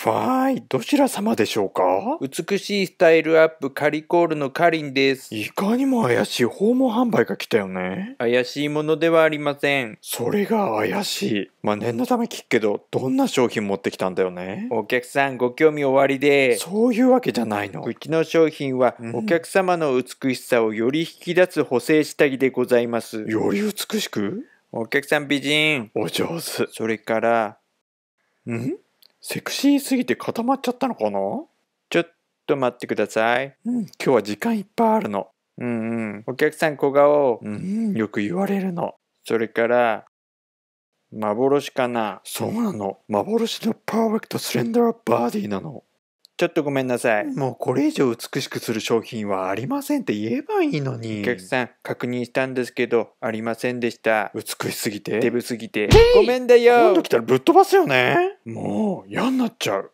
ファイ、どちら様でしょうか美しいスタイルアップカリコールのカリンです。いかにも怪しい訪問販売が来たよね。怪しいものではありません。それが怪しい。まあ、念のため聞くけど、どんな商品持ってきたんだよね。お客さんご興味おありで。そういうわけじゃないの。うちの商品は、お客様の美しさをより引き出す補正下着でございます。より美しくお客さん美人。お上手。それから、んセクシーすぎて固まっちゃったのかなちょっと待ってください。うん、今日は時間いっぱいあるの。うんうん。お客さん小顔。うん、よく言われるの。それから、幻かな。そうなの。幻のパーフェクトスレンダーバディなの。ちょっとごめんなさい。もうこれ以上美しくする商品はありませんって言えばいいのに。お客さん、確認したんですけど、ありませんでした。美しすぎてデブすぎて。ごめんだよ今度来たらぶっ飛ばすよね。もう、嫌になっちゃう。